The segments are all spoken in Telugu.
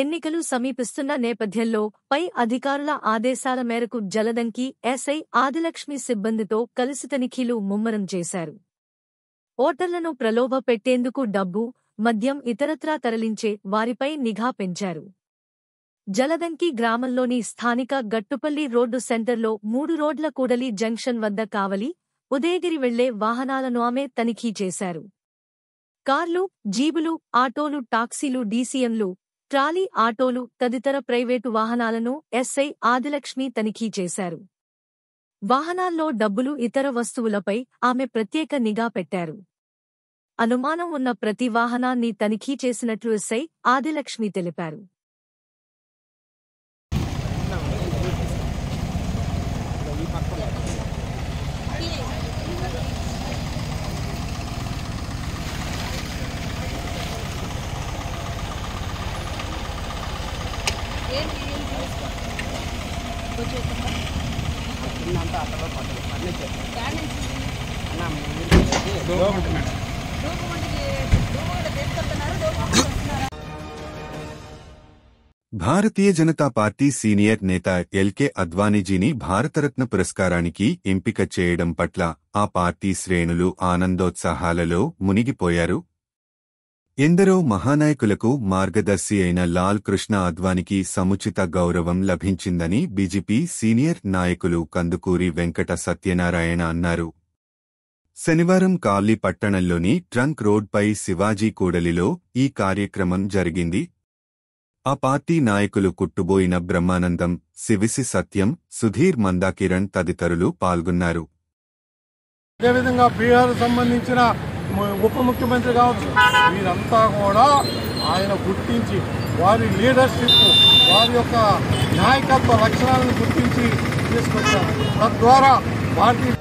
ఎన్నికలు సమీపిస్తున్న నేపథ్యంలో పై అధికారుల ఆదేశాల మేరకు జలదంకి ఎస్ఐ ఆదిలక్ష్మి సిబ్బందితో కలిసి తనిఖీలు ముమ్మరం చేశారు ఓటర్లను ప్రలోభ పెట్టేందుకు డబ్బు మద్యం ఇతరత్రా తరలించే వారిపై నిఘా పెంచారు జలదంకి గ్రామంలోని స్థానిక గట్టుపల్లి రోడ్డు సెంటర్లో మూడు రోడ్ల కూడలి జంక్షన్ వద్ద కావలి ఉదయగిరి వెళ్లే వాహనాలను ఆమె తనిఖీ చేశారు కార్లు జీబులు ఆటోలు టాక్సీలు డీసీఎంలు ట్రాలీ ఆటోలు తదితర ప్రైవేటు వాహనాలను ఎస్ఐ ఆదిలక్ష్మి తనిఖీ చేశారు వాహనాల్లో డబ్బులు ఇతర వస్తువులపై ఆమె ప్రత్యేక నిఘా పెట్టారు అనుమానం ఉన్న ప్రతి వాహనాన్ని తనిఖీ చేసినట్లు ఎస్ఐ ఆదిలక్ష్మి తెలిపారు అంతా పట్టదు భారతీయ జనతా పార్టీ సీనియర్ నేత ఎల్కే అద్వానీజీని భారతరత్న పురస్కారానికి ఎంపిక చేయడం పట్ల ఆ పార్టీ శ్రేణులు ఆనందోత్సాహాలలో మునిగిపోయారు ఎందరో మహానాయకులకు మార్గదర్శి అయిన లాల్ కృష్ణ అద్వానికి సముచిత గౌరవం లభించిందని బీజేపీ సీనియర్ నాయకులు కందుకూరి వెంకట సత్యనారాయణ అన్నారు శనివారం కాలి పట్టణంలోని ట్రంక్ రోడ్పై శివాజీ కూడలిలో ఈ కార్యక్రమం జరిగింది ఆ పార్టీ నాయకులు కుట్టుబోయిన బ్రహ్మానందం శివిసి సత్యం సుధీర్ మందాకిరణ్ తదితరులు పాల్గొన్నారు అదేవిధంగా బీహార్ సంబంధించిన ఉప ముఖ్యమంత్రి కావచ్చు వీరంతా కూడా ఆయన గుర్తించి వారి లీడర్షిప్ వారి యొక్క నాయకత్వ లక్షణాలను గుర్తించి తీసుకొచ్చారు తద్వారా భారతీయ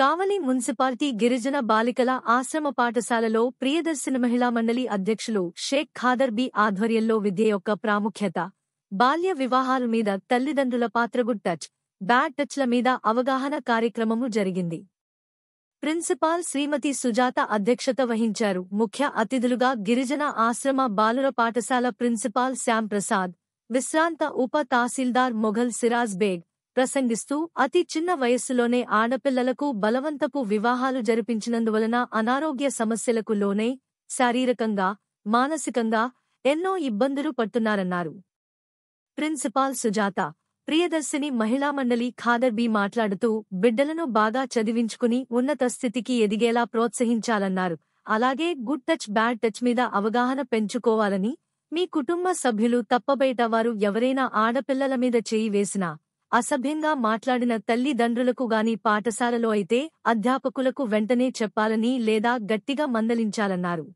కావలి మున్సిపాలిటీ గిరిజన బాలికల ఆశ్రమ పాఠశాలలో ప్రియదర్శిన మహిళా మండలి అధ్యక్షులు షేక్ ఖాదర్ బి ఆధ్వర్యంలో విద్య యొక్క ప్రాముఖ్యత బాల్య వివాహాల మీద తల్లిదండ్రుల పాత్రగుడ్ టచ్ బ్యాడ్ టచ్ల మీద అవగాహన కార్యక్రమము జరిగింది ప్రిన్సిపాల్ శ్రీమతి సుజాత అధ్యక్షత వహించారు ముఖ్య అతిథులుగా గిరిజన ఆశ్రమ బాలుర పాఠశాల ప్రిన్సిపాల్ శ్యాంప్రసాద్ విశ్రాంత ఉప తహసీల్దార్ మొఘల్ సిరాజ్ బేగ్ ప్రసంగిస్తూ అతి చిన్న వయస్సులోనే ఆడపిల్లలకు బలవంతపు వివాహాలు జరిపించినందువలన అనారోగ్య సమస్యలకు లోనై శారీరకంగా మానసికంగా ఎన్నో ఇబ్బందులు పడుతున్నారన్నారు ప్రిన్సిపాల్ సుజాత ప్రియదర్శిని మహిళా మండలి బి మాట్లాడుతూ బిడ్డలను బాగా చదివించుకుని ఉన్నత స్థితికి ఎదిగేలా ప్రోత్సహించాలన్నారు అలాగే గుడ్ టచ్ బ్యాడ్ టచ్ మీద అవగాహన పెంచుకోవాలని మీ కుటుంబ సభ్యులు తప్పబయట వారు ఎవరైనా ఆడపిల్లల మీద చేయి వేసినా అసభ్యంగా మాట్లాడిన తల్లిదండ్రులకు గాని పాఠశాలలో అయితే అధ్యాపకులకు వెంటనే చెప్పాలని లేదా గట్టిగా మందలించాలన్నారు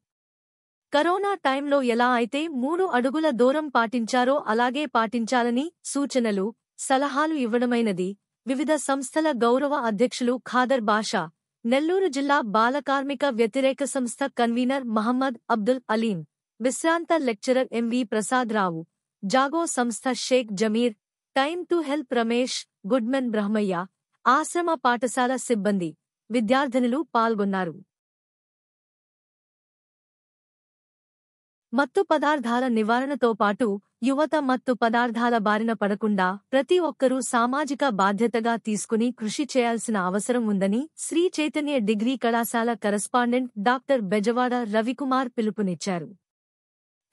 కరోనా టైంలో ఎలా అయితే మూడు అడుగుల దూరం పాటించారో అలాగే పాటించాలని సూచనలు సలహాలు ఇవ్వడమైనది వివిధ సంస్థల గౌరవ అధ్యక్షులు ఖాదర్ బాషా నెల్లూరు జిల్లా బాలకార్మిక వ్యతిరేక సంస్థ కన్వీనర్ మహమ్మద్ అబ్దుల్ అలీం విశ్రాంత లెక్చరర్ ఎంవి రావు జాగో సంస్థ Shaik Zameer time to help Ramesh Goodman Brahmaiah ఆశ్రమ పాఠశాల సిబ్బంది విద్యార్థినులు పాల్గొన్నారు మత్తు పదార్థాల నివారణతో పాటు యువత మత్తు పదార్థాల బారిన పడకుండా ప్రతి ఒక్కరూ సామాజిక బాధ్యతగా తీసుకుని కృషి చేయాల్సిన అవసరం ఉందని శ్రీ చైతన్య డిగ్రీ కళాశాల కరస్పాండెంట్ డాక్టర్ బెజవాడ రవికుమార్ పిలుపునిచ్చారు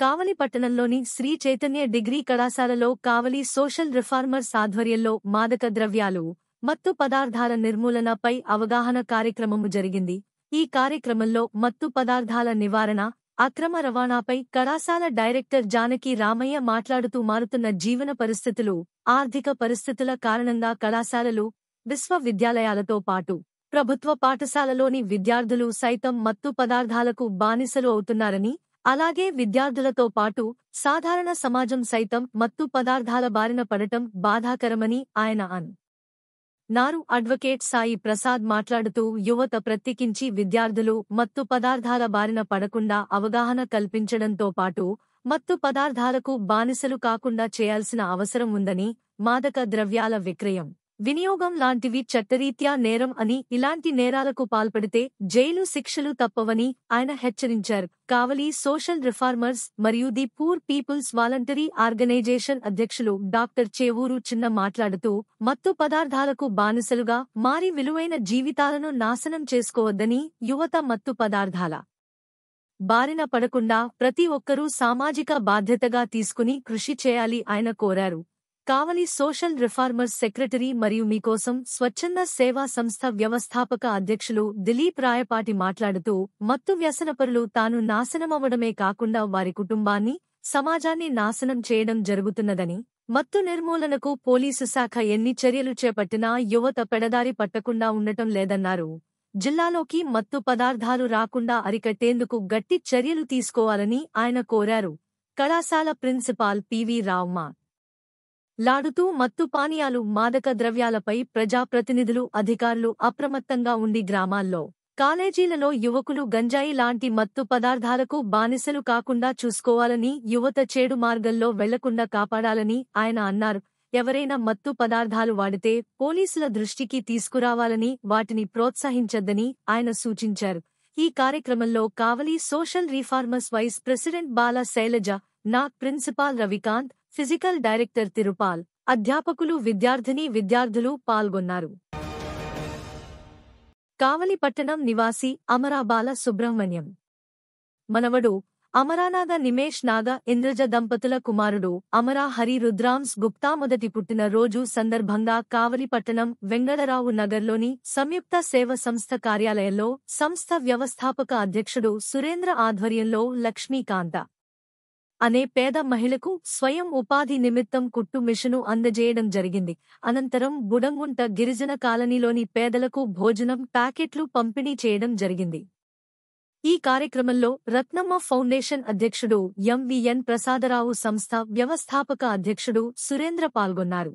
కావలి పట్టణంలోని శ్రీ చైతన్య డిగ్రీ కళాశాలలో కావలి సోషల్ రిఫార్మర్స్ ఆధ్వర్యంలో మాదక ద్రవ్యాలు మత్తు పదార్థాల నిర్మూలనపై అవగాహన కార్యక్రమము జరిగింది ఈ కార్యక్రమంలో మత్తు పదార్థాల నివారణ అక్రమ రవాణాపై కళాశాల డైరెక్టర్ జానకి రామయ్య మాట్లాడుతూ మారుతున్న జీవన పరిస్థితులు ఆర్థిక పరిస్థితుల కారణంగా కళాశాలలు విశ్వవిద్యాలయాలతో పాటు ప్రభుత్వ పాఠశాలలోని విద్యార్థులు సైతం మత్తు పదార్థాలకు బానిసలు అవుతున్నారని అలాగే విద్యార్థులతో పాటు సాధారణ సమాజం సైతం మత్తు పదార్థాల బారిన పడటం బాధాకరమని ఆయన అన్ నారు అడ్వకేట్ సాయి ప్రసాద్ మాట్లాడుతూ యువత ప్రత్యేకించి విద్యార్థులు మత్తు పదార్థాల బారిన పడకుండా అవగాహన కల్పించడంతో పాటు మత్తు పదార్థాలకు బానిసలు కాకుండా చేయాల్సిన అవసరం ఉందని మాదక ద్రవ్యాల విక్రయం వినియోగం లాంటివి చట్టరీత్యా నేరం అని ఇలాంటి నేరాలకు పాల్పడితే జైలు శిక్షలు తప్పవని ఆయన హెచ్చరించారు కావలి సోషల్ రిఫార్మర్స్ మరియు the poor people's voluntary organisation అధ్యక్షులు డాక్టర్ చేవూరు చిన్న మాట్లాడుతూ మత్తు పదార్థాలకు బానిసలుగా మారి విలువైన జీవితాలను నాశనం చేసుకోవద్దని యువత మత్తు పదార్థాల బారిన పడకుండా ప్రతి ఒక్కరూ సామాజిక బాధ్యతగా తీసుకుని కృషి చేయాలి ఆయన కోరారు కావలి సోషల్ రిఫార్మర్స్ సెక్రటరీ మరియు మీకోసం స్వచ్ఛంద సేవా సంస్థ వ్యవస్థాపక అధ్యక్షులు దిలీప్ రాయపాటి మాట్లాడుతూ మత్తు వ్యసనపరులు తాను నాశనమవ్వడమే కాకుండా వారి కుటుంబాన్ని సమాజాన్ని నాశనం చేయడం జరుగుతున్నదని మత్తు నిర్మూలనకు పోలీసు శాఖ ఎన్ని చర్యలు చేపట్టినా యువత పెడదారి పట్టకుండా ఉండటం లేదన్నారు జిల్లాలోకి మత్తు పదార్థాలు రాకుండా అరికట్టేందుకు గట్టి చర్యలు తీసుకోవాలని ఆయన కోరారు కళాశాల ప్రిన్సిపాల్ పివి రావ్మా లాడుతూ మత్తు పానీయాలు మాదక ద్రవ్యాలపై ప్రజాప్రతినిధులు అధికారులు అప్రమత్తంగా ఉండి గ్రామాల్లో కాలేజీలలో యువకులు గంజాయి లాంటి మత్తు పదార్థాలకు బానిసలు కాకుండా చూసుకోవాలని యువత చేడు మార్గంలో వెళ్లకుండా కాపాడాలని ఆయన అన్నారు ఎవరైనా మత్తు పదార్థాలు వాడితే పోలీసుల దృష్టికి తీసుకురావాలని వాటిని ప్రోత్సహించద్దని ఆయన సూచించారు ఈ కార్యక్రమంలో Kavali social reformers vice president Bala Sailaja Nag principal Ravikanth physical director Tirupal అధ్యాపకులు విద్యార్థిని విద్యార్థులు పాల్గొన్నారు కావలిపట్టణం నివాసి అమరాబాల సుబ్రహ్మణ్యం మనవడు అమరానాథ నిమేష్ నాగ ఇంద్రజ దంపతుల కుమారుడు అమరా హరి రుద్రాంస్ గుప్తా మొదటి పుట్టినరోజు సందర్భంగా కావలిపట్టణం వెంగళరావు నగర్లోని సంయుక్త సేవ సంస్థ కార్యాలయంలో సంస్థ వ్యవస్థాపక అధ్యక్షుడు సురేంద్ర ఆధ్వర్యంలో లక్ష్మీకాంత అనే పేద మహిళకు స్వయం ఉపాధి నిమిత్తం కుట్టు మిషను అందజేయడం జరిగింది అనంతరం బుడంగుంట గిరిజన కాలనీలోని పేదలకు భోజనం ప్యాకెట్లు పంపిణీ చేయడం జరిగింది ఈ కార్యక్రమంలో రత్నమ్మ ఫౌండేషన్ అధ్యక్షుడు ఎంవిఎన్ ప్రసాదరావు సంస్థ వ్యవస్థాపక అధ్యక్షుడు సురేంద్ర పాల్గొన్నారు